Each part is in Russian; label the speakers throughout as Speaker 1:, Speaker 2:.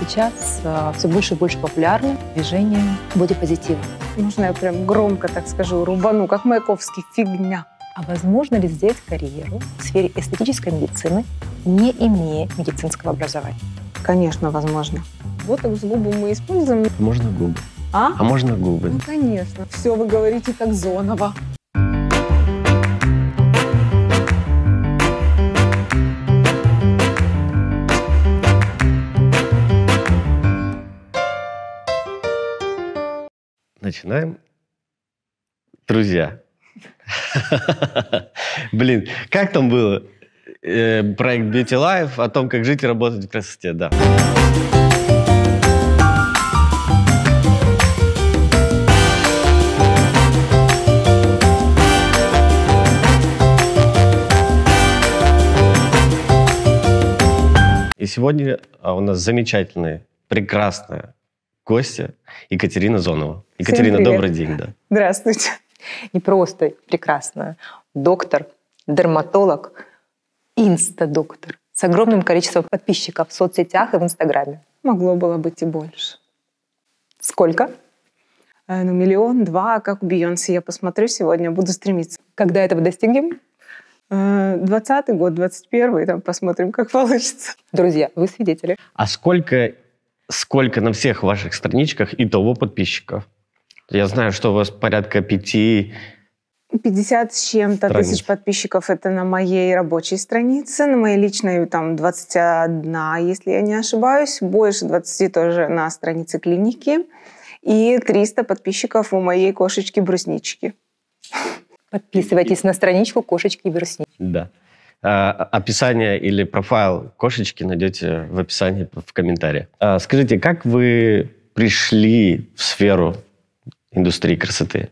Speaker 1: Сейчас э, все больше и больше популярны движение бодипозитива. Можно я прям громко так скажу, рубану, как Маяковский, фигня. А возможно ли сделать карьеру в сфере эстетической медицины, не имея медицинского образования? Конечно, возможно.
Speaker 2: Вот так с губы мы используем. А можно губы. А? А
Speaker 3: можно губы. Ну,
Speaker 2: конечно. Все вы говорите как Зонова.
Speaker 3: Начинаем. Друзья. Блин, как там было? Э, проект Beauty Life о том, как жить и работать в красоте, да. И сегодня а, у нас замечательная, прекрасная Гостя Екатерина Зонова. Екатерина, добрый день. Да.
Speaker 1: Здравствуйте. Не просто прекрасная. Доктор, дерматолог, инстадоктор с огромным количеством подписчиков в соцсетях и в Инстаграме. Могло было быть и больше. Сколько? Э, ну, миллион, два,
Speaker 2: как у Бейонсе. Я посмотрю сегодня, буду стремиться. Когда этого достигнем? Э, двадцатый год, двадцать первый, там посмотрим, как получится. Друзья, вы свидетели.
Speaker 3: А сколько сколько на всех ваших страничках и того подписчиков. Я знаю, что у вас порядка пяти
Speaker 2: 50 с чем-то страниц. тысяч подписчиков это на моей рабочей странице, на моей личной там 21, если я не ошибаюсь, больше 20 тоже на странице клиники и 300 подписчиков у моей
Speaker 1: кошечки-бруснички. Подписывайтесь на страничку кошечки-бруснички.
Speaker 3: Да. А, описание или профайл кошечки найдете в описании в комментарии. А, скажите, как вы пришли в сферу индустрии красоты?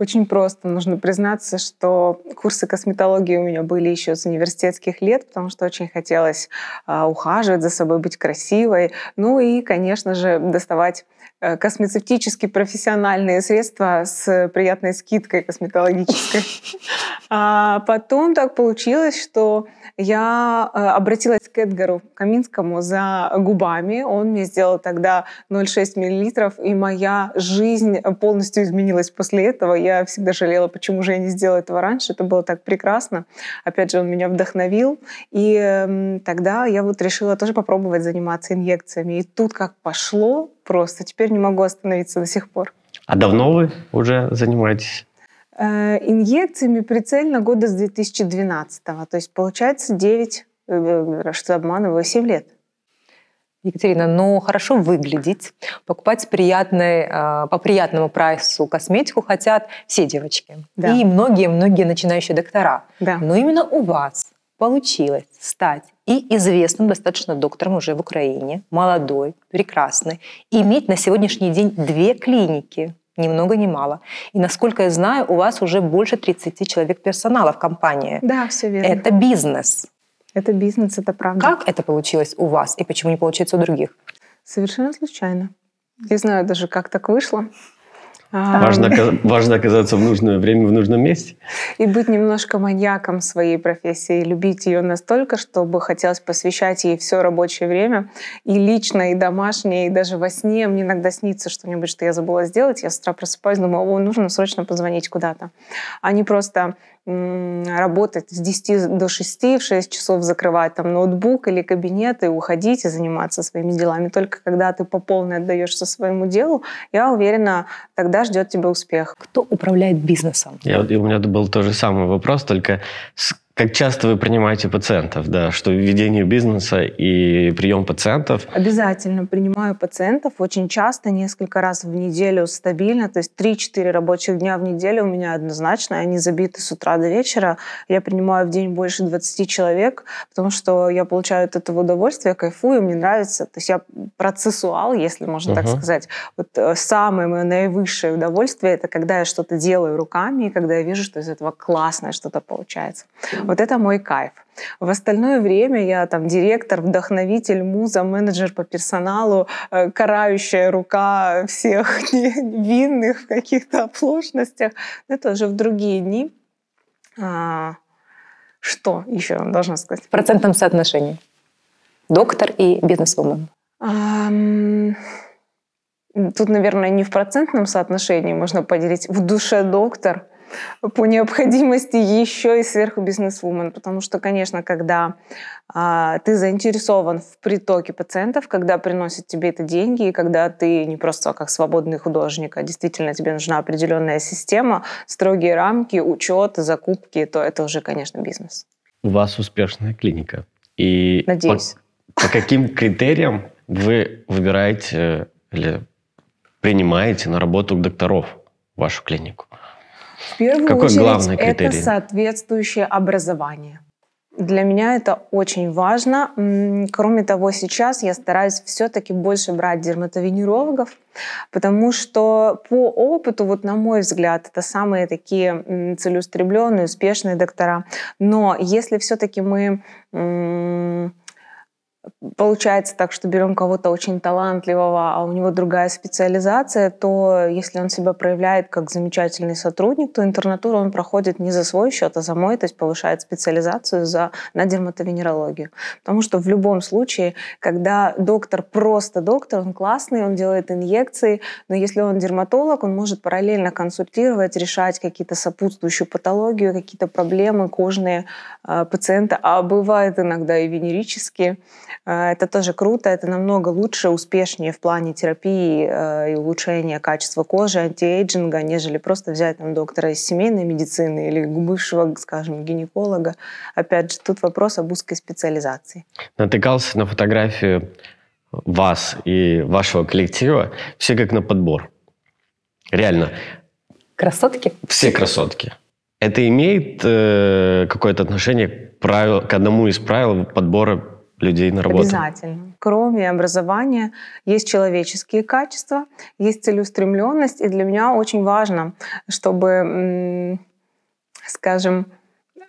Speaker 2: Очень просто. Нужно признаться, что курсы косметологии у меня были еще с университетских лет, потому что очень хотелось а, ухаживать за собой, быть красивой. Ну и, конечно же, доставать э, космецевтически профессиональные средства с приятной скидкой косметологической. А потом так получилось, что я э, обратилась к Эдгару Каминскому за губами. Он мне сделал тогда 0,6 мл, и моя жизнь полностью изменилась после этого. Я я всегда жалела, почему же я не сделала этого раньше. Это было так прекрасно. Опять же, он меня вдохновил. И эм, тогда я вот решила тоже попробовать заниматься инъекциями. И тут как пошло просто. Теперь не могу остановиться до сих пор.
Speaker 3: А давно вы уже занимаетесь?
Speaker 2: Э, инъекциями прицельно года с 2012. го То есть получается 9, э, э, что обманываю, 7 лет.
Speaker 1: Екатерина, но ну, хорошо выглядеть, покупать приятный, а, по приятному прайсу косметику хотят все девочки. Да. И многие-многие начинающие доктора. Да. Но именно у вас получилось стать и известным достаточно доктором уже в Украине, молодой, прекрасный, и иметь на сегодняшний день две клиники, ни много ни мало. И насколько я знаю, у вас уже больше 30 человек персонала в компании. Да, все верно. Это бизнес. Это бизнес, это правда. Как это получилось у вас и почему не получается у других? Совершенно случайно. Не знаю даже, как так вышло. А, важно,
Speaker 3: важно оказаться в нужное время, в нужном месте.
Speaker 2: И быть немножко маньяком своей профессии, любить ее настолько, чтобы хотелось посвящать ей все рабочее время, и лично, и домашнее, и даже во сне. Мне иногда снится что-нибудь, что я забыла сделать, я с утра просыпаюсь, думаю, о, нужно срочно позвонить куда-то. А не просто работать с 10 до 6, в 6 часов закрывать там ноутбук или кабинет и уходить и заниматься своими делами. Только когда ты по полной отдаешься своему делу, я уверена, тогда ждет тебя успех. Кто
Speaker 1: управляет бизнесом?
Speaker 3: Я, у меня был тот же самый вопрос, только с как часто вы принимаете пациентов, да, что ведение бизнеса и прием пациентов?
Speaker 2: Обязательно принимаю пациентов очень часто, несколько раз в неделю стабильно, то есть 3-4 рабочих дня в неделю у меня однозначно, они забиты с утра до вечера. Я принимаю в день больше 20 человек, потому что я получаю от этого удовольствие, кайфую, мне нравится. То есть я процессуал, если можно uh-huh. так сказать. Вот э, самое мое наивысшее удовольствие это когда я что-то делаю руками, и когда я вижу, что из этого классное что-то получается. Вот это мой кайф. В остальное время я там директор, вдохновитель, муза, менеджер по персоналу, э, карающая рука всех винных в каких-то оплошностях. Это уже в другие дни. А, что еще
Speaker 1: должна сказать? В процентном соотношении. Доктор и бизнес-вумен.
Speaker 2: Тут, наверное, не в процентном соотношении можно поделить. В душе доктор – по необходимости еще и сверху бизнес-вумен, потому что, конечно, когда а, ты заинтересован в притоке пациентов, когда приносят тебе это деньги, и когда ты не просто как свободный художник, а действительно тебе нужна определенная система, строгие рамки, учет, закупки, то это уже, конечно, бизнес.
Speaker 3: У вас успешная клиника. И Надеюсь. По, по каким критериям вы выбираете э, или принимаете на работу докторов в вашу клинику?
Speaker 2: В первую Какой очередь, главный критерий? это соответствующее образование. Для меня это очень важно. Кроме того, сейчас я стараюсь все-таки больше брать дерматовенерологов, потому что по опыту, вот на мой взгляд, это самые такие целеустремленные, успешные доктора. Но если все-таки мы получается так, что берем кого-то очень талантливого, а у него другая специализация, то если он себя проявляет как замечательный сотрудник, то интернатуру он проходит не за свой счет, а за мой, то есть повышает специализацию за, на дерматовенерологию. Потому что в любом случае, когда доктор просто доктор, он классный, он делает инъекции, но если он дерматолог, он может параллельно консультировать, решать какие-то сопутствующую патологию, какие-то проблемы кожные э, пациента, а бывает иногда и венерические. А, это тоже круто, это намного лучше, успешнее в плане терапии э, и улучшения качества кожи, антиэйджинга, нежели просто взять там, доктора из семейной медицины или бывшего, скажем, гинеколога. Опять же, тут вопрос об узкой специализации.
Speaker 3: Натыкался на фотографию вас и вашего коллектива, все как на подбор. Реально. Красотки? Все красотки. Это имеет э, какое-то отношение к, правил, к одному из правил подбора людей на работу?
Speaker 2: Обязательно. Кроме образования есть человеческие качества, есть целеустремленность. И для меня очень важно, чтобы, скажем,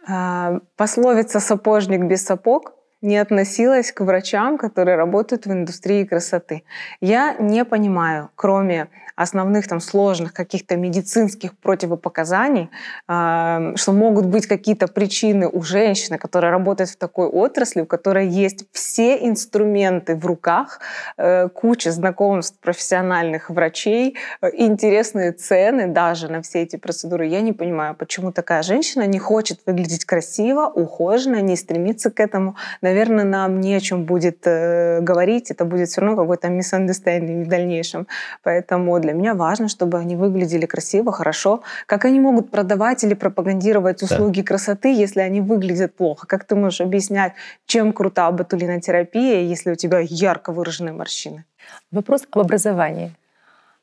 Speaker 2: а, пословица «сапожник без сапог» не относилась к врачам, которые работают в индустрии красоты. Я не понимаю, кроме основных там сложных каких-то медицинских противопоказаний, а, что могут быть какие-то причины у женщины, которая работает в такой отрасли, у которой есть все инструменты в руках, э, куча знакомств профессиональных врачей, э, интересные цены даже на все эти процедуры. Я не понимаю, почему такая женщина не хочет выглядеть красиво, ухоженно, не стремится к этому. Наверное, нам не о чем будет э, говорить, это будет все равно какой-то misunderstanding в дальнейшем. Поэтому для для меня важно, чтобы они выглядели красиво, хорошо. Как они могут продавать или пропагандировать услуги да. красоты, если они выглядят плохо? Как ты можешь объяснять, чем крута ботулинотерапия, если у тебя ярко выраженные морщины?
Speaker 1: Вопрос об образовании.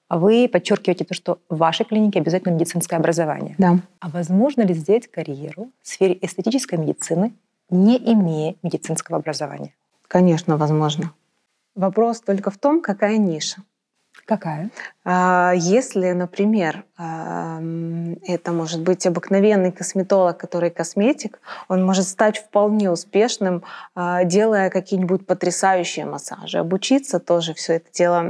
Speaker 1: Вы подчеркиваете то, что в вашей клинике обязательно медицинское образование. Да. А возможно ли сделать карьеру в сфере эстетической медицины, не имея медицинского образования? Конечно, возможно. Вопрос только в том,
Speaker 2: какая ниша. Какая? А, если, например, это может быть обыкновенный косметолог, который косметик, он может стать вполне успешным, а, делая какие-нибудь потрясающие массажи, обучиться тоже все это дело,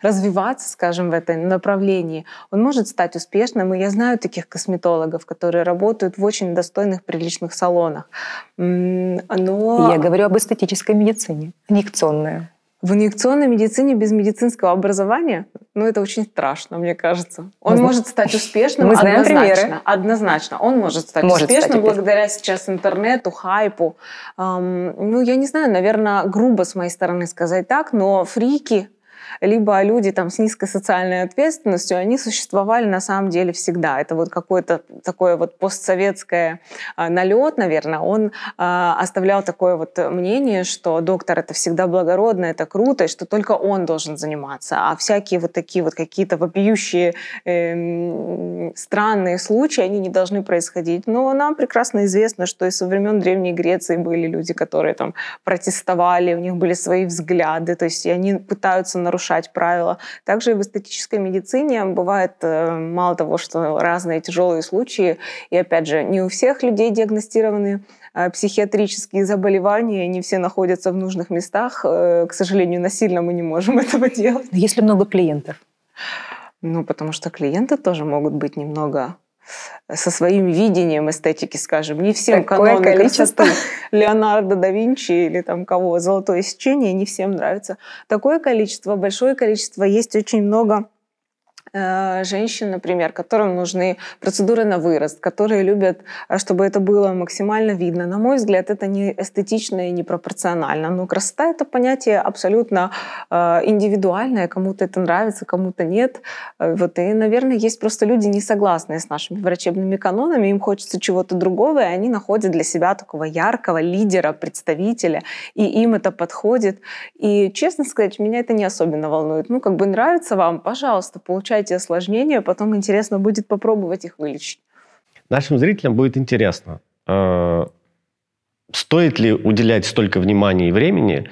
Speaker 2: развиваться, скажем, в этом направлении. Он может стать успешным, и я знаю таких косметологов, которые работают в очень достойных, приличных салонах. Но... Я говорю
Speaker 1: об эстетической медицине, инъекционная. В инъекционной
Speaker 2: медицине без медицинского образования, ну, это очень страшно, мне кажется. Он Мы может знаем. стать успешным Мы знаем Примеры. Однозначно. Он может стать может успешным стать благодаря сейчас интернету, хайпу. Эм, ну, я не знаю, наверное, грубо с моей стороны сказать так, но фрики либо люди там с низкой социальной ответственностью, они существовали на самом деле всегда. Это вот какое-то такое вот постсоветское а, налет, наверное, он а, оставлял такое вот мнение, что доктор это всегда благородно, это круто, и что только он должен заниматься. А всякие вот такие вот какие-то вопиющие э, странные случаи, они не должны происходить. Но нам прекрасно известно, что и со времен Древней Греции были люди, которые там протестовали, у них были свои взгляды, то есть и они пытаются нарушать нарушать правила. Также и в эстетической медицине бывает э, мало того, что разные тяжелые случаи, и опять же, не у всех людей диагностированы э, психиатрические заболевания, не все находятся в нужных местах. Э, к сожалению, насильно мы не можем
Speaker 1: этого делать. Если много клиентов?
Speaker 2: Ну, потому что клиенты тоже могут быть немного со своим видением эстетики, скажем. Не всем Такое каноны количество Леонардо да Винчи или там кого, золотое сечение, не всем нравится. Такое количество, большое количество, есть очень много Э, женщин, например, которым нужны процедуры на вырост, которые любят, э, чтобы это было максимально видно. На мой взгляд, это не эстетично и не пропорционально. Но красота — это понятие абсолютно э, индивидуальное. Кому-то это нравится, кому-то нет. Вот. И, наверное, есть просто люди, не согласные с нашими врачебными канонами, им хочется чего-то другого, и они находят для себя такого яркого лидера, представителя, и им это подходит. И, честно сказать, меня это не особенно волнует. Ну, как бы нравится вам, пожалуйста, получайте эти осложнения, а потом интересно будет попробовать их вылечить.
Speaker 3: Нашим зрителям будет интересно, а, стоит ли уделять столько внимания и времени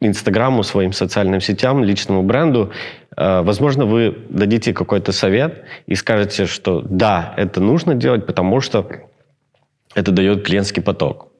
Speaker 3: Инстаграму, своим социальным сетям, личному бренду, а, возможно, вы дадите какой-то совет и скажете, что да, это нужно делать, потому что это дает клиентский поток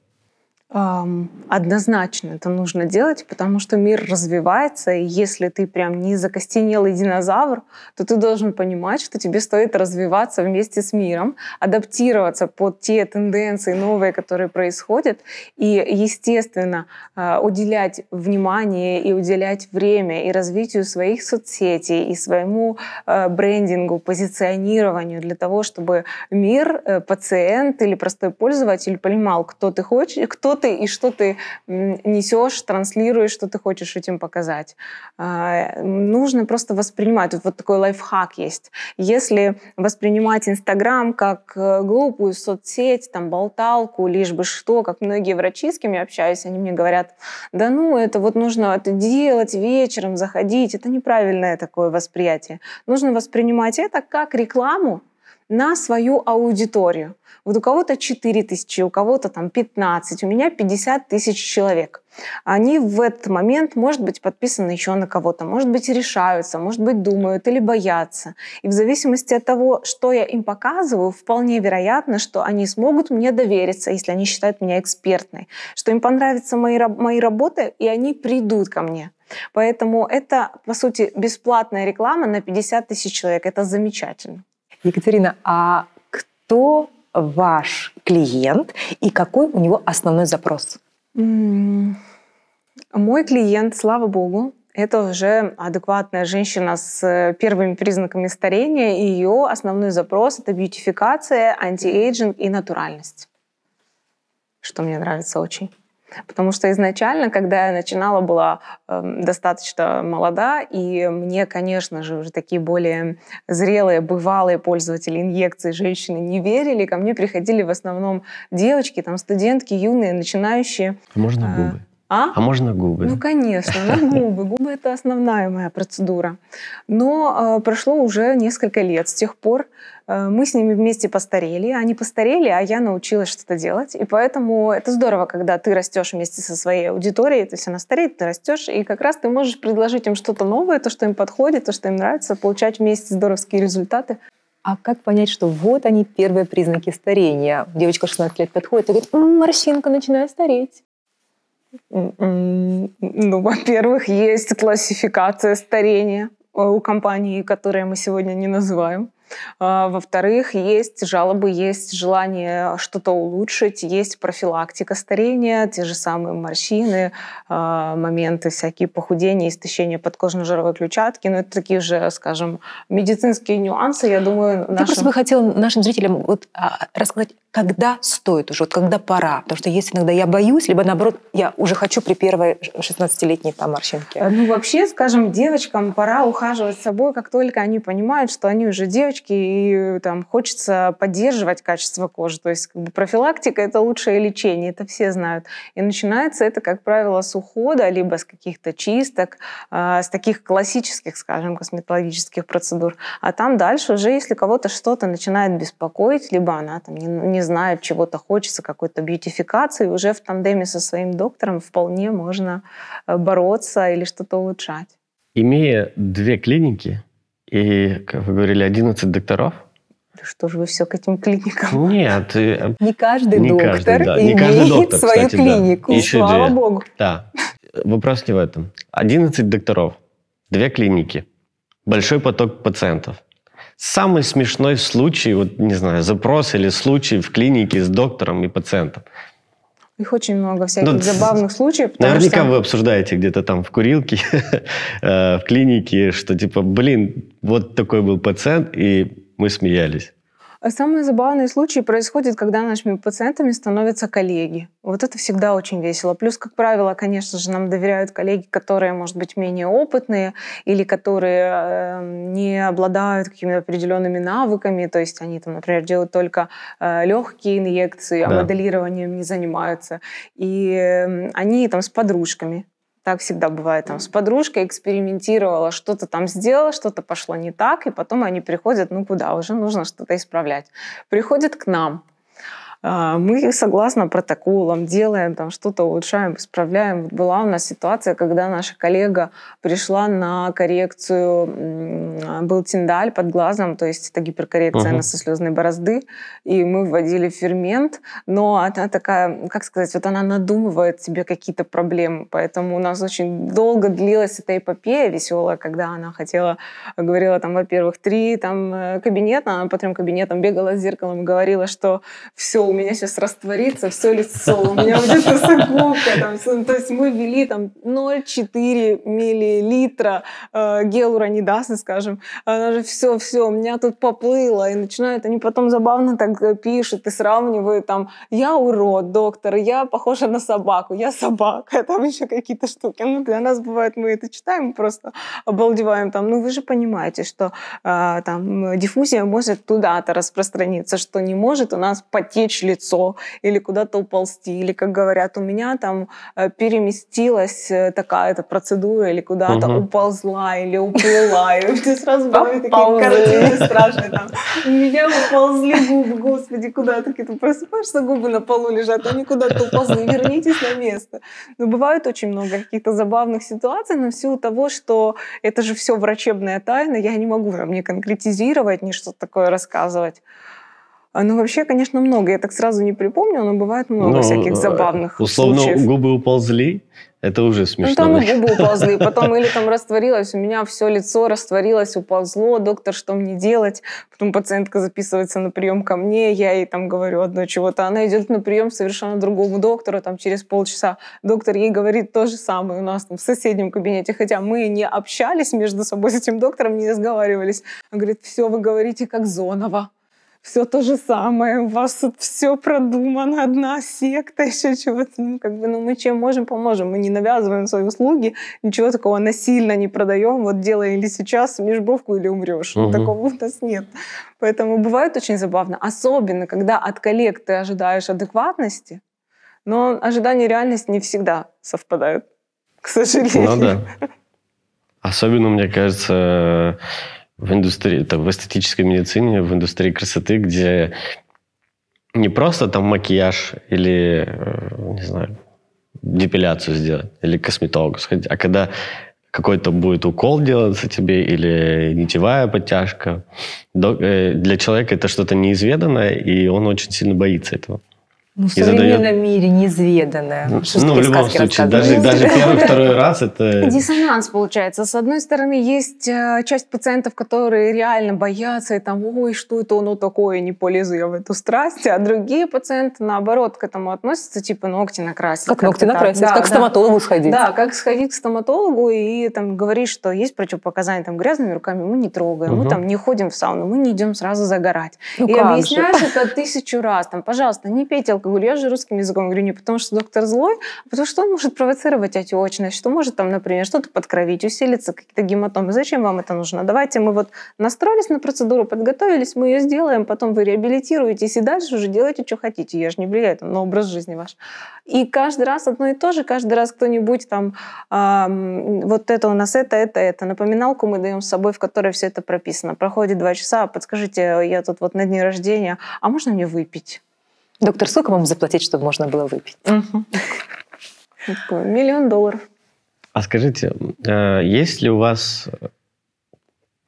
Speaker 2: однозначно это нужно делать, потому что мир развивается, и если ты прям не закостенелый динозавр, то ты должен понимать, что тебе стоит развиваться вместе с миром, адаптироваться под те тенденции новые, которые происходят, и, естественно, а, уделять внимание и уделять время и развитию своих соцсетей, и своему а, брендингу, позиционированию для того, чтобы мир, э, пациент или простой пользователь понимал, кто ты хочешь, кто ты ты и что ты несешь, транслируешь, что ты хочешь этим показать. А, нужно просто воспринимать. Тут вот такой лайфхак есть. Если воспринимать Инстаграм как э, глупую соцсеть, там, болталку, лишь бы что, как многие врачи, с кем я общаюсь, они мне говорят, да ну, это вот нужно это делать вечером, заходить. Это неправильное такое восприятие. Нужно воспринимать это как рекламу, на свою аудиторию. Вот у кого-то 4 тысячи, у кого-то там 15, у меня 50 тысяч человек. Они в этот момент, может быть, подписаны еще на кого-то, может быть, решаются, может быть, думают или боятся. И в зависимости от того, что я им показываю, вполне вероятно, что они смогут мне довериться, если они считают меня экспертной, что им понравятся мои, мои работы, и они придут ко мне. Поэтому это, по сути, бесплатная реклама на 50 тысяч человек. Это замечательно.
Speaker 1: Екатерина, а кто ваш клиент и какой у него основной запрос?
Speaker 2: Мой клиент, слава богу, это уже адекватная женщина с э, первыми признаками старения, и ее основной запрос — это бьютификация, антиэйджинг и натуральность, что мне нравится очень. Потому что изначально, когда я начинала, была э, достаточно молода, и мне, конечно же, уже такие более зрелые, бывалые пользователи инъекций, женщины не верили. Ко мне приходили в основном девочки, там студентки, юные, начинающие. А можно а, губы? А? а можно губы? Ну, конечно, на ну, губы. Губы – это основная моя процедура. Но э, прошло уже несколько лет с тех пор. Э, мы с ними вместе постарели. Они постарели, а я научилась что-то делать. И поэтому это здорово, когда ты растешь вместе со своей аудиторией. То есть она стареет, ты растешь. И как раз ты можешь предложить им
Speaker 1: что-то новое, то, что им подходит, то, что им нравится, получать вместе здоровские результаты. А как понять, что вот они первые признаки старения? Девочка 16 лет подходит и говорит, морщинка, начинает стареть. Ну, во-первых, есть классификация
Speaker 2: старения э, у компании, которые мы сегодня не называем. А, во-вторых, есть жалобы, есть желание что-то улучшить, есть профилактика старения, те же самые морщины, а, моменты всякие похудения, истощения подкожно-жировой клетчатки. Но ну, это такие же, скажем, медицинские нюансы, я думаю, нашим... Я просто бы
Speaker 1: хотела нашим зрителям вот а, рассказать, когда стоит уже, вот когда пора. Потому что есть иногда я боюсь, либо наоборот, я уже хочу при первой 16-летней там морщинке.
Speaker 2: Ну, вообще, скажем, девочкам пора ухаживать с собой, как только они понимают, что они уже девочки, девочки, и там хочется поддерживать качество кожи. То есть как бы, профилактика – это лучшее лечение, это все знают. И начинается это, как правило, с ухода, либо с каких-то чисток, э, с таких классических, скажем, косметологических процедур. А там дальше уже, если кого-то что-то начинает беспокоить, либо она там не, не знает, чего-то хочется, какой-то бьютификации, уже в тандеме со своим доктором вполне можно э, бороться или что-то улучшать.
Speaker 3: Имея две клиники, и, как вы говорили, 11 докторов.
Speaker 2: Что же вы все к этим клиникам?
Speaker 3: Нет. Э, не каждый не доктор каждый, да. имеет не каждый доктор, свою кстати, клинику, да. Еще слава две. богу. Да. Вопрос не в этом. 11 докторов, две клиники, большой поток пациентов. Самый смешной случай, вот не знаю, запрос или случай в клинике с доктором и пациентом.
Speaker 2: Их очень много всяких ну, забавных случаев. Наверняка что... вы
Speaker 3: обсуждаете где-то там в курилке, э, в клинике, что типа, блин, вот такой был пациент, и мы смеялись.
Speaker 2: А самые забавные случаи происходят, когда нашими пациентами становятся коллеги. Вот это всегда очень весело. Плюс, как правило, конечно же, нам доверяют коллеги, которые, может быть, менее опытные или которые эм, не обладают какими-то определенными навыками. То есть они, там, например, делают только э, легкие инъекции, а моделированием не занимаются. И эм, они там с подружками так всегда бывает. Там, с подружкой экспериментировала, что-то там сделала, что-то пошло не так, и потом они приходят, ну куда, уже нужно что-то исправлять. Приходят к нам, а, мы согласно протоколам делаем, там что-то улучшаем, исправляем. Была у нас ситуация, когда наша коллега пришла на коррекцию, был тиндаль под глазом, то есть это гиперкоррекция угу. носослезной борозды, и мы вводили фермент, но она такая, как сказать, вот она надумывает себе какие-то проблемы, поэтому у нас очень долго длилась эта эпопея веселая, когда она хотела, говорила там, во-первых, три там э, кабинета, она по трем кабинетам бегала с зеркалом и говорила, что все, меня сейчас растворится все лицо, у меня будет носогубка. Там, ну, то есть мы ввели там 0,4 миллилитра э, гиалуронидаса, скажем. Она же все, все, у меня тут поплыло. И начинают, они потом забавно так э, пишут и сравнивают там, я урод, доктор, я похожа на собаку, я собака, там еще какие-то штуки. Ну, для нас бывает, мы это читаем, просто обалдеваем там. Ну, вы же понимаете, что э, там диффузия может туда-то распространиться, что не может у нас потечь лицо или куда-то уползти, или, как говорят, у меня там э, переместилась э, такая-то процедура, или куда-то угу. уползла, или уплыла, и ты сразу были такие картины страшные, там, меня уползли губы, господи, куда ты просыпаешься, губы на полу лежат, они куда-то уползли, вернитесь на место. Но ну, бывает очень много каких-то забавных ситуаций, но в силу того, что это же все врачебная тайна, я не могу там не конкретизировать, не что-то такое рассказывать. А, ну, вообще, конечно, много. Я так сразу не припомню, но бывает много ну, всяких э, забавных условно, случаев. Условно,
Speaker 3: губы уползли, это уже ну, смешно. Ну, там и губы уползли, потом или
Speaker 2: там растворилось, у меня все лицо растворилось, уползло, доктор, что мне делать? Потом пациентка записывается на прием ко мне, я ей там говорю одно чего-то, она идет на прием совершенно другому доктору, там через полчаса доктор ей говорит то же самое у нас там в соседнем кабинете, хотя мы не общались между собой с этим доктором, не разговаривались. Он говорит, все, вы говорите как Зонова все то же самое, у вас тут все продумано, одна секта, еще чего-то. Ну, как бы, ну, мы чем можем, поможем. Мы не навязываем свои услуги, ничего такого насильно не продаем. Вот делай или сейчас межбровку, или умрешь. Угу. Ну, такого у нас нет. Поэтому бывает очень забавно, особенно когда от коллег ты ожидаешь адекватности, но ожидания и реальность не всегда совпадают, к сожалению. Ну да.
Speaker 3: Особенно, мне кажется, в индустрии, там, в эстетической медицине, в индустрии красоты, где не просто там макияж или, э, не знаю, депиляцию сделать, или косметологу сходить, а когда какой-то будет укол делаться тебе или нитевая подтяжка. Э, для человека это что-то неизведанное, и он очень сильно боится этого.
Speaker 1: Ну, в современном задает... мире неизведанное. Ну, ну в любом случае, даже, даже первый, второй
Speaker 3: раз это...
Speaker 1: Диссонанс получается. С одной
Speaker 2: стороны, есть э, часть пациентов, которые реально боятся и там, ой, что это оно такое, не полезу я в эту страсть, а другие пациенты, наоборот, к этому относятся, типа ногти накрасить. Как, как ногти накрасить, да, как да. к стоматологу сходить. Да, как сходить к стоматологу и там говорить, что есть противопоказания, там грязными руками мы не трогаем, угу. мы там не ходим в сауну, мы не идем сразу загорать. Ну, и объясняешь это тысячу раз, там, пожалуйста, не пейте говорю, я же русским языком говорю не потому, что доктор злой, а потому что он может провоцировать отечность, что может там, например, что-то подкровить, усилиться, какие-то гематомы. Зачем вам это нужно? Давайте мы вот настроились на процедуру, подготовились, мы ее сделаем, потом вы реабилитируетесь и дальше уже делайте, что хотите. Я же не влияю там, на образ жизни ваш. И каждый раз одно и то же, каждый раз кто-нибудь там э, вот это у нас это, это, это. Напоминалку мы даем с собой, в которой все это прописано. Проходит два часа, а подскажите, я тут вот на дне
Speaker 1: рождения, а можно мне выпить? Доктор, сколько вам заплатить, чтобы можно было выпить? Миллион долларов.
Speaker 3: А скажите, э, есть ли у вас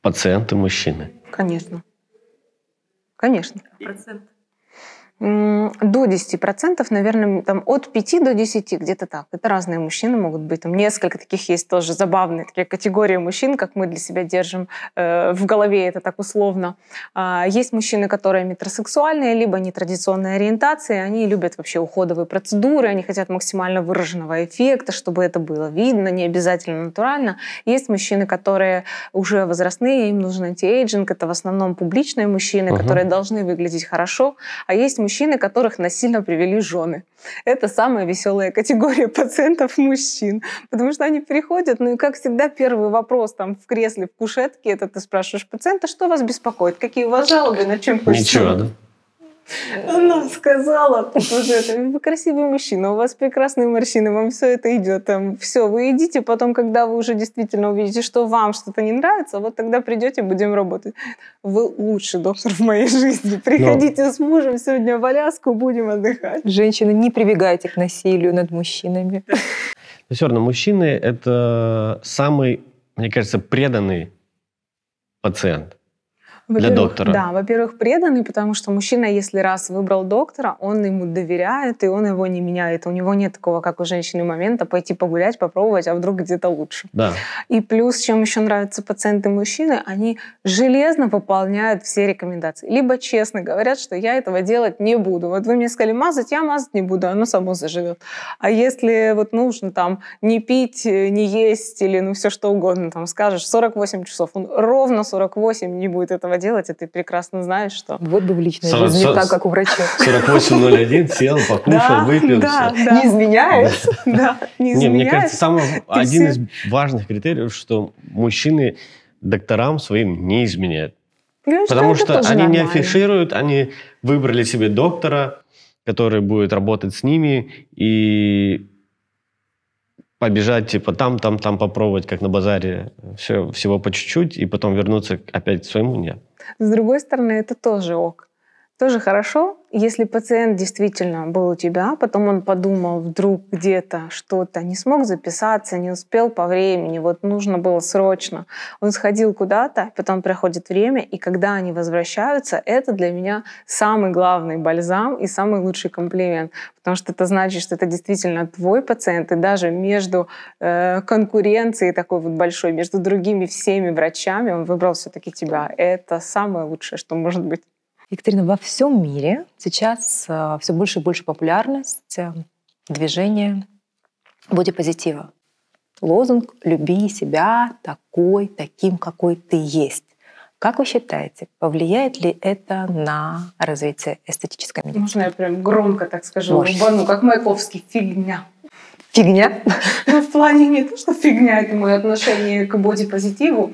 Speaker 3: пациенты мужчины?
Speaker 2: Конечно. Конечно. Процент до 10%, наверное, там от 5 до 10, где-то так. Это разные мужчины могут быть. Там несколько таких есть тоже забавные такие категории мужчин, как мы для себя держим э, в голове, это так условно. А, есть мужчины, которые метросексуальные, либо нетрадиционной ориентации, они любят вообще уходовые процедуры, они хотят максимально выраженного эффекта, чтобы это было видно, не обязательно натурально. Есть мужчины, которые уже возрастные, им нужен антиэйджинг, это в основном публичные мужчины, угу. которые должны выглядеть хорошо, а есть мужчины, мужчины, которых насильно привели жены. Это самая веселая категория пациентов мужчин, потому что они приходят, ну и как всегда первый вопрос там в кресле, в кушетке, это ты спрашиваешь пациента, что вас беспокоит, какие у вас жалобы, на чем хочется. Ничего, да? Она сказала. Вы красивый мужчина, у вас прекрасные морщины, вам все это идет. Там, все, вы идите, потом, когда вы уже действительно увидите, что вам что-то не нравится, вот тогда придете, будем работать. Вы лучший доктор в моей жизни.
Speaker 1: Приходите Но... с мужем сегодня в Аляску, будем отдыхать. Женщины, не прибегайте к насилию над мужчинами. Но
Speaker 3: ну все равно мужчины – это самый, мне кажется, преданный пациент.
Speaker 2: Для доктора. Да, во-первых, преданный, потому что мужчина, если раз выбрал доктора, он ему доверяет, и он его не меняет. У него нет такого, как у женщины, момента пойти погулять, попробовать, а вдруг где-то лучше. Да. И плюс, чем еще нравятся пациенты мужчины, они железно выполняют все рекомендации. Либо честно говорят, что я этого делать не буду. Вот вы мне сказали мазать, я мазать не буду, оно само заживет. А если вот нужно там не пить, не есть или ну все что угодно, там скажешь 48 часов, он ровно 48 не будет этого делать, и ты прекрасно знаешь, что... Вот бы
Speaker 1: в личной 40, жизни 40, так, как у врача. 48.01
Speaker 3: сел, покушал, выпил. Да,
Speaker 1: да. Не изменяешь. Да, не изменяешь. Мне кажется, самый один из
Speaker 3: важных критериев, что мужчины докторам своим не изменяют.
Speaker 1: Ну, Потому что, они не
Speaker 3: афишируют, они выбрали себе доктора, который будет работать с ними, и побежать, типа, там, там, там попробовать, как на базаре, все, всего по чуть-чуть, и потом вернуться опять к своему, нет.
Speaker 2: С другой стороны, это тоже ок. Тоже хорошо, если пациент действительно был у тебя, потом он подумал вдруг где-то что-то, не смог записаться, не успел по времени, вот нужно было срочно. Он сходил куда-то, потом проходит время, и когда они возвращаются, это для меня самый главный бальзам и самый лучший комплимент, потому что это значит, что это действительно твой пациент, и даже между э, конкуренцией такой вот большой, между другими всеми врачами он выбрал все-таки тебя. Это самое лучшее, что может быть.
Speaker 1: Екатерина, во всем мире сейчас э, все больше и больше популярность э, движения бодипозитива. Лозунг «люби себя такой, таким, какой ты есть». Как вы считаете, повлияет ли это на развитие эстетической медицины?
Speaker 2: Можно я прям громко так скажу? Ну, как Маяковский, фигня. Фигня? Ну, в плане не то, что фигня, это а, мое отношение к бодипозитиву. позитиву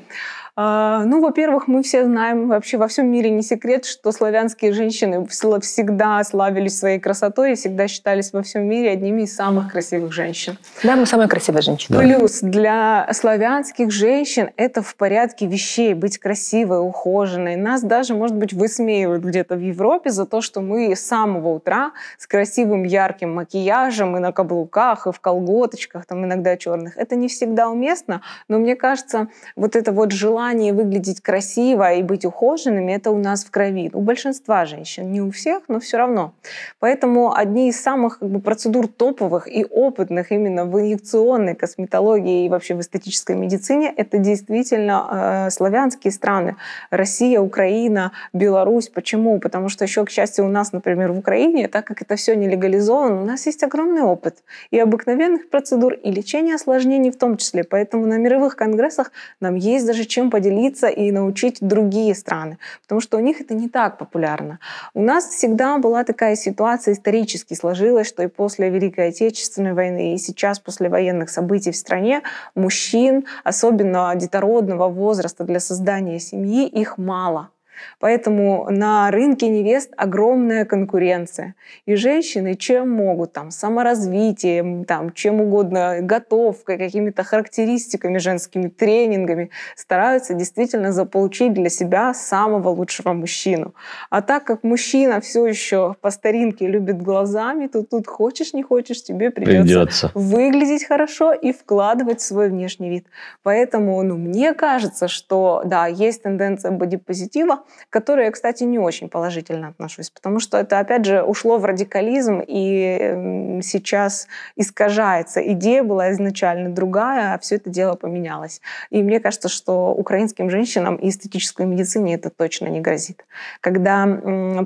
Speaker 2: а, ну, во-первых, мы все знаем, вообще во всем мире не секрет, что славянские женщины всегда славились своей красотой и всегда считались во всем мире одними из самых красивых женщин.
Speaker 1: Да, мы самые красивые женщины.
Speaker 2: Плюс для славянских женщин это в порядке вещей, быть красивой, ухоженной. Нас даже, может быть, высмеивают где-то в Европе за то, что мы с самого утра с красивым ярким макияжем и на каблуках, и в колготочках, там иногда черных. Это не всегда уместно, но мне кажется, вот это вот желание желание выглядеть красиво и быть ухоженными, это у нас в крови. У большинства женщин, не у всех, но все равно. Поэтому одни из самых как бы, процедур топовых и опытных именно в инъекционной косметологии и вообще в эстетической медицине это действительно э, славянские страны. Россия, Украина, Беларусь. Почему? Потому что еще, к счастью, у нас, например, в Украине, так как это все не легализовано, у нас есть огромный опыт и обыкновенных процедур, и лечения осложнений в том числе. Поэтому на мировых конгрессах нам есть даже чем поделиться и научить другие страны, потому что у них это не так популярно. У нас всегда была такая ситуация исторически сложилась, что и после Великой Отечественной войны, и сейчас после военных событий в стране мужчин, особенно детородного возраста для создания семьи, их мало. Поэтому на рынке невест огромная конкуренция. И женщины чем могут? Там, саморазвитием, там, чем угодно, готовкой, какими-то характеристиками, женскими тренингами стараются действительно заполучить для себя самого лучшего мужчину. А так как мужчина все еще по старинке любит глазами, то тут хочешь, не хочешь, тебе придется, придется. выглядеть хорошо и вкладывать в свой внешний вид. Поэтому ну, мне кажется, что да, есть тенденция бодипозитива, кино, которое, кстати, не очень положительно отношусь, потому что это, опять же, ушло в радикализм и эм, сейчас искажается. Идея была изначально другая, а все это дело поменялось. И мне кажется, что украинским женщинам и эстетической медицине это точно не грозит. Когда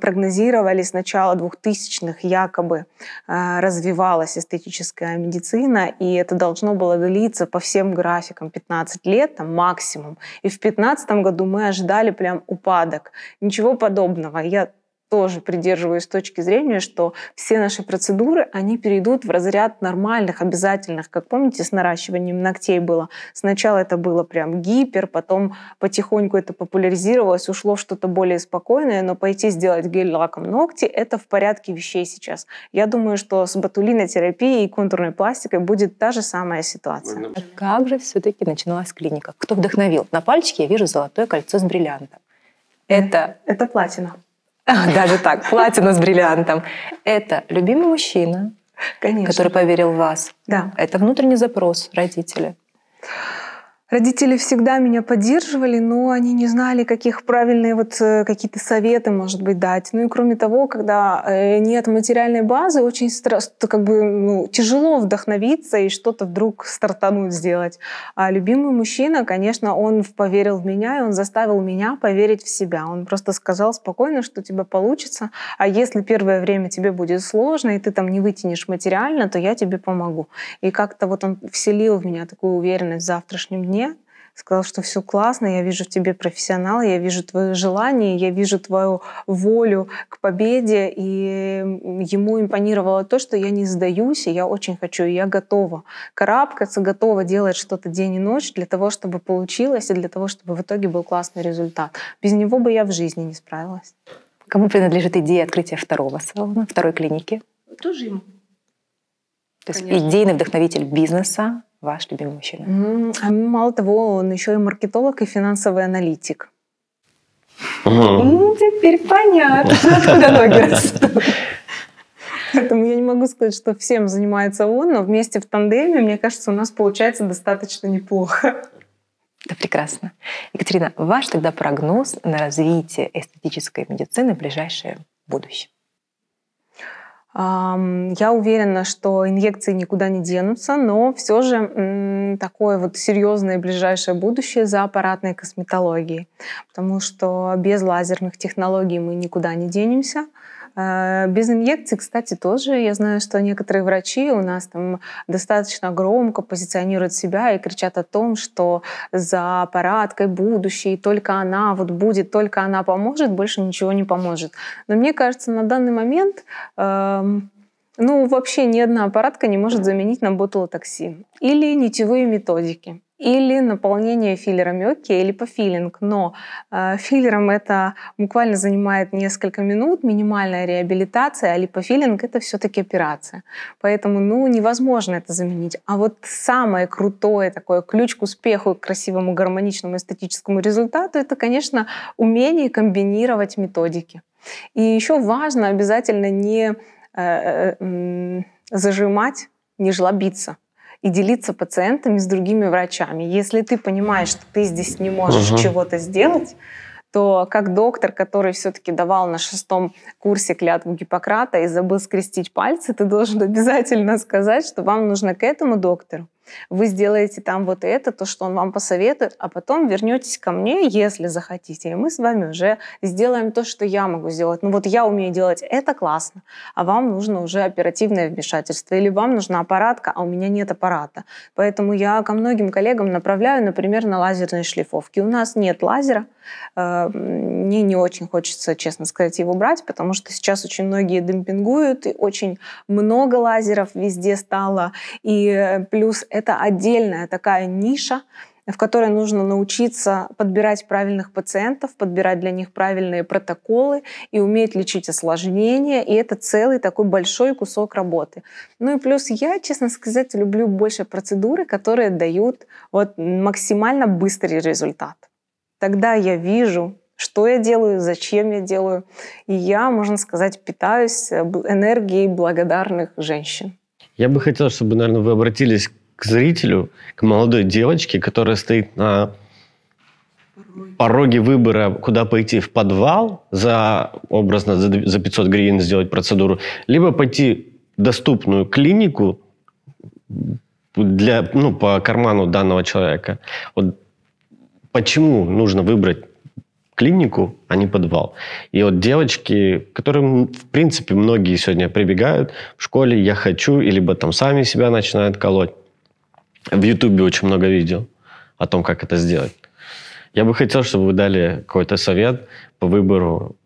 Speaker 2: прогнозировали с начала 2000-х якобы э, развивалась эстетическая медицина, и это должно было длиться по всем графикам 15 лет, там, максимум. И в 2015 году мы ожидали прям упад упадок. Ничего подобного. Я тоже придерживаюсь точки зрения, что все наши процедуры, они перейдут в разряд нормальных, обязательных. Как помните, с наращиванием ногтей было. Сначала это было прям гипер, потом потихоньку это популяризировалось, ушло в что-то более спокойное, но пойти сделать гель-лаком ногти – это в порядке вещей сейчас. Я думаю, что с ботулинотерапией и
Speaker 1: контурной пластикой будет та же самая ситуация. А как же все-таки начиналась клиника? Кто вдохновил? На пальчике я вижу золотое кольцо с бриллиантом. Это... Это платина. Даже так, платина с бриллиантом. Это любимый мужчина, Конечно. который поверил в вас. Да. Это внутренний запрос родителя. Родители всегда
Speaker 2: меня поддерживали, но они не знали, каких правильные вот э, какие-то советы, может быть, дать. Ну и кроме того, когда э, нет материальной базы, очень страшно, как бы ну, тяжело вдохновиться и что-то вдруг стартануть, сделать. А любимый мужчина, конечно, он поверил в меня, и он заставил меня поверить в себя. Он просто сказал спокойно, что у тебя получится, а если первое время тебе будет сложно, и ты там не вытянешь материально, то я тебе помогу. И как-то вот он вселил в меня такую уверенность в завтрашнем дне, сказал, что все классно, я вижу в тебе профессионала, я вижу твое желание, я вижу твою волю к победе. И ему импонировало то, что я не сдаюсь, и я очень хочу, и я готова карабкаться, готова делать что-то день и ночь для того, чтобы получилось,
Speaker 1: и для того, чтобы в итоге был классный результат. Без него бы я в жизни не справилась. Кому принадлежит идея открытия второго салона, второй клиники? Тоже ему. То есть Конечно. идейный вдохновитель бизнеса, ваш любимый мужчина? mm мало того, он еще и маркетолог, и финансовый аналитик.
Speaker 3: Ну,
Speaker 1: теперь понятно,
Speaker 2: откуда ноги Поэтому я не могу сказать, что всем занимается он, но вместе в тандеме, мне кажется, у нас получается достаточно неплохо.
Speaker 1: Да прекрасно. Екатерина, ваш тогда прогноз на развитие эстетической медицины в ближайшее будущее?
Speaker 2: Я уверена, что инъекции никуда не денутся, но все же такое вот серьезное ближайшее будущее за аппаратной косметологией, потому что без лазерных технологий мы никуда не денемся. А, без инъекций, кстати, тоже. Я знаю, что некоторые врачи у нас там достаточно громко позиционируют себя и кричат о том, что за аппараткой будущее, только она вот будет, только она поможет, больше ничего не поможет. Но мне кажется, на данный момент эм, ну, вообще ни одна аппаратка не может заменить нам ботулотоксин или нитевые методики или наполнение филлерами. Окей, или по Но э, филлером это буквально занимает несколько минут, минимальная реабилитация, а липофиллинг это все-таки операция. Поэтому ну, невозможно это заменить. А вот самое крутое такое ключ к успеху, к красивому, гармоничному эстетическому результату, это, конечно, умение комбинировать методики. И еще важно обязательно не э, э, зажимать, не жлобиться и делиться пациентами с другими врачами. Если ты понимаешь, что ты здесь не можешь угу. чего-то сделать, то как доктор, который все-таки давал на шестом курсе клятву Гиппократа и забыл скрестить пальцы, ты должен обязательно сказать, что вам нужно к этому доктору вы сделаете там вот это, то, что он вам посоветует, а потом вернетесь ко мне, если захотите, и мы с вами уже сделаем то, что я могу сделать. Ну вот я умею делать это классно, а вам нужно уже оперативное вмешательство, или вам нужна аппаратка, а у меня нет аппарата. Поэтому я ко многим коллегам направляю, например, на лазерные шлифовки. У нас нет лазера, э, мне не очень хочется, честно сказать, его брать, потому что сейчас очень многие демпингуют, и очень много лазеров везде стало, и э, плюс это отдельная такая ниша, в которой нужно научиться подбирать правильных пациентов, подбирать для них правильные протоколы и уметь лечить осложнения. И это целый такой большой кусок работы. Ну и плюс я, честно сказать, люблю больше процедуры, которые дают вот максимально быстрый результат. Тогда я вижу, что я делаю, зачем я делаю. И я, можно сказать, питаюсь э, энергией благодарных женщин.
Speaker 3: Я бы хотел, чтобы, наверное, вы обратились к зрителю, к молодой девочке, которая стоит на пороге выбора, куда пойти в подвал за образно за 500 гривен сделать процедуру, либо пойти в доступную клинику для, ну, по карману данного человека. Вот почему нужно выбрать клинику, а не подвал. И вот девочки, которым, в принципе, многие сегодня прибегают в школе, я хочу, и либо там сами себя начинают колоть. В Ютубе очень много видео о том, как это сделать. Я бы хотел, чтобы вы дали какой-то совет по выбору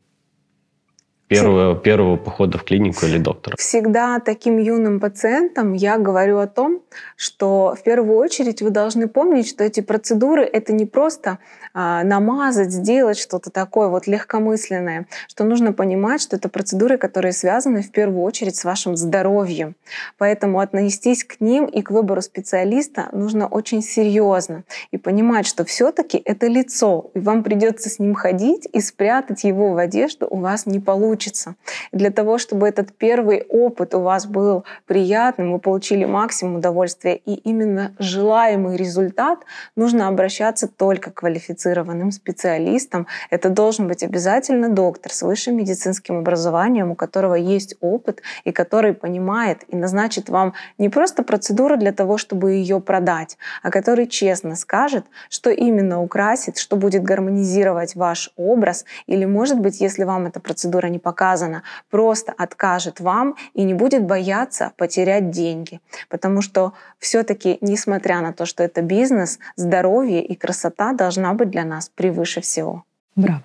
Speaker 3: первого, первого похода в клинику или доктора?
Speaker 2: Всегда таким юным пациентам я говорю о том, что в первую очередь вы должны помнить, что эти процедуры — это не просто а, намазать, сделать что-то такое вот легкомысленное, что нужно понимать, что это процедуры, которые связаны в первую очередь с вашим здоровьем. Поэтому отнестись к ним и к выбору специалиста нужно очень серьезно и понимать, что все-таки это лицо, и вам придется с ним ходить и спрятать его в одежду у вас не получится. И для того, чтобы этот первый опыт у вас был приятным, вы получили максимум удовольствия и именно желаемый результат, нужно обращаться только к квалифицированным квалифицированным специалистом. Это должен быть обязательно доктор с высшим медицинским образованием, у которого есть опыт и который понимает и назначит вам не просто процедуру для того, чтобы ее продать, а который честно скажет, что именно украсит, что будет гармонизировать ваш образ, или, может быть, если вам эта процедура не показана, просто откажет вам и не будет бояться потерять деньги. Потому что все-таки, несмотря на то, что это бизнес, здоровье и красота должна
Speaker 1: быть для нас превыше всего. Браво.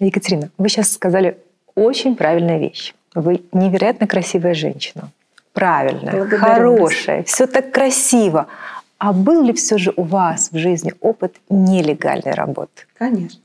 Speaker 1: Екатерина, вы сейчас сказали очень правильную вещь. Вы невероятно красивая женщина. Правильная, хорошая, все так красиво. А был ли все же у вас в жизни опыт нелегальной работы? Конечно.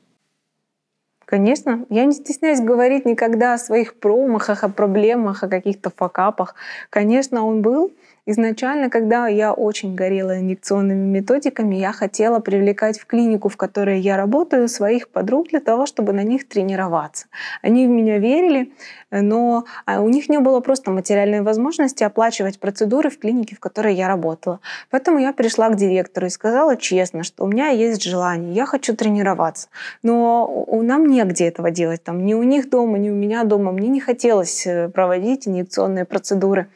Speaker 2: Конечно. Я не стесняюсь говорить никогда о своих промахах, о проблемах, о каких-то факапах. Конечно, он был. Изначально, когда я очень горела инъекционными методиками, я хотела привлекать в клинику, в которой я работаю, своих подруг для того, чтобы на них тренироваться. Они в меня верили, но а, у них не было просто материальной возможности оплачивать процедуры в клинике, в которой я работала. Поэтому я пришла к директору и сказала честно, что у меня есть желание, я хочу тренироваться, но нам не негде этого делать. Там, ни у них дома, ни у меня дома. Мне не хотелось э, проводить инъекционные процедуры.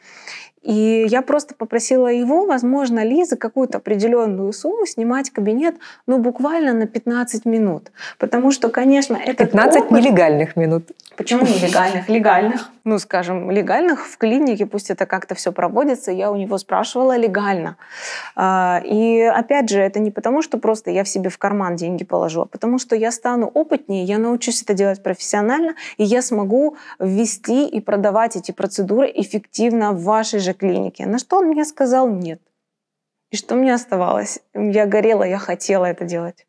Speaker 2: И я просто попросила его, возможно ли, за какую-то определенную сумму снимать кабинет, ну, буквально на 15 минут. Потому что, конечно, это...
Speaker 1: 15 опыт... нелегальных минут. Почему нелегальных?
Speaker 2: Легальных. Ну, скажем, легальных в клинике, пусть это как-то все проводится, я у него спрашивала легально. А, и опять же, это не потому, что просто я в себе в карман деньги положу, а потому что я стану опытнее, я научусь это делать профессионально, и я смогу ввести и продавать эти процедуры эффективно в вашей жизни же клинике. На что он мне сказал нет. И что мне оставалось? Я горела, я хотела это делать.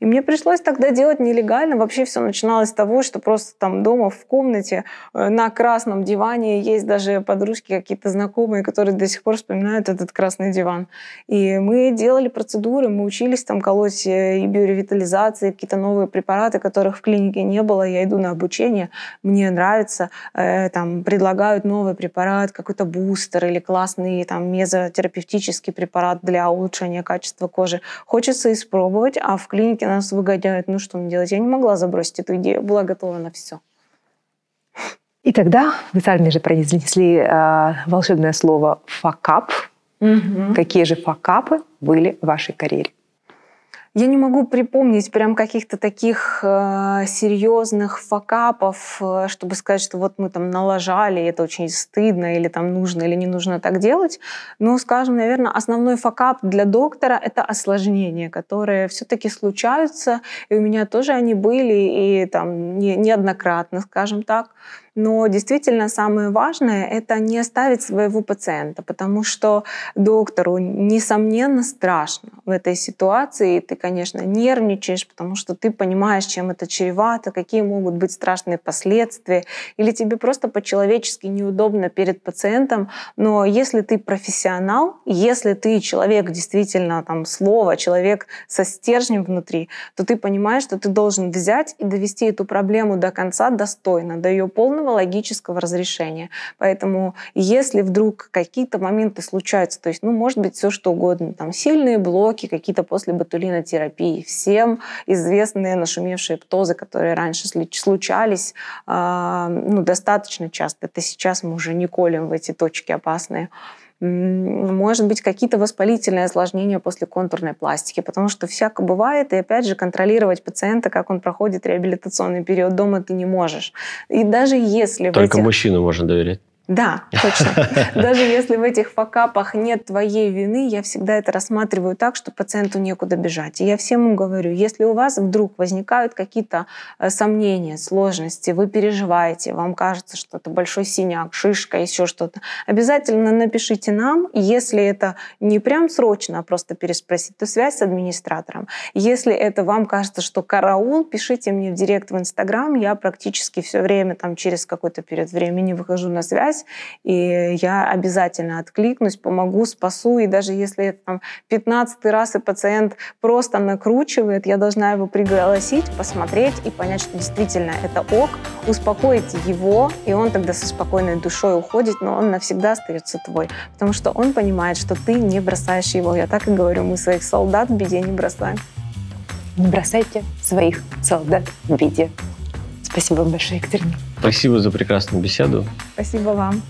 Speaker 2: И мне пришлось тогда делать нелегально. Вообще все начиналось с того, что просто там дома в комнате э, на красном диване есть даже подружки какие-то знакомые, которые до сих пор вспоминают этот красный диван. И мы делали процедуры, мы учились там колоть э, и биоревитализации, какие-то новые препараты, которых в клинике не было. Я иду на обучение, мне нравится, э, там предлагают новый препарат, какой-то бустер или классный там мезотерапевтический препарат для улучшения качества кожи. Хочется испробовать, а в клинике нас выгоняют. Ну что мне делать? Я не могла забросить эту идею, была готова на все.
Speaker 1: И тогда вы сами же произнесли э, волшебное слово «факап». Угу. Какие же факапы были в вашей карьере? Я не могу припомнить
Speaker 2: прям каких-то таких э, серьезных факапов, э, чтобы сказать, что вот мы там налажали, и это очень стыдно, или там нужно, или не нужно так делать. Но, скажем, наверное, основной факап для доктора — это осложнения, которые все-таки случаются, и у меня тоже они были, и там не, неоднократно, скажем так. Но действительно самое важное — это не оставить своего пациента, потому что доктору, несомненно, страшно в этой ситуации. ты, конечно, нервничаешь, потому что ты понимаешь, чем это чревато, какие могут быть страшные последствия. Или тебе просто по-человечески неудобно перед пациентом. Но если ты профессионал, если ты человек действительно там слово, человек со стержнем внутри, то ты понимаешь, что ты должен взять и довести эту проблему до конца достойно, до ее полного единого логического разрешения. Поэтому если вдруг какие-то моменты случаются, то есть, ну, может быть, все что угодно, там, сильные блоки, какие-то после ботулинотерапии, всем известные нашумевшие птозы, которые раньше случались, а, ну, достаточно часто. Это сейчас мы уже не колем в эти точки опасные может быть, какие-то воспалительные осложнения после контурной пластики, потому что всяко бывает, и опять же, контролировать пациента, как он проходит реабилитационный период дома, ты не можешь. И даже если... Только этих...
Speaker 3: мужчину можно доверять.
Speaker 2: Да, точно. Даже если в этих факапах нет твоей вины, я всегда это рассматриваю так, что пациенту некуда бежать. И я всем говорю, если у вас вдруг возникают какие-то э, сомнения, сложности, вы переживаете, вам кажется, что это большой синяк, шишка, еще что-то, обязательно напишите нам, если это не прям срочно, а просто переспросить, то связь с администратором. Если это вам кажется, что караул, пишите мне в директ в Инстаграм, я практически все время там через какой-то период времени выхожу на связь, связь, и я обязательно откликнусь, помогу, спасу, и даже если это 15 раз и пациент просто накручивает, я должна его пригласить, посмотреть и понять, что действительно это ок, успокоить его, и он тогда со спокойной душой уходит, но он навсегда остается твой, потому что он понимает, что ты не бросаешь его. Я так и говорю, мы своих солдат в беде не бросаем.
Speaker 1: Не бросайте своих солдат в беде. Спасибо большое, Екатерина. Спасибо за
Speaker 3: прекрасную беседу.
Speaker 1: Спасибо вам.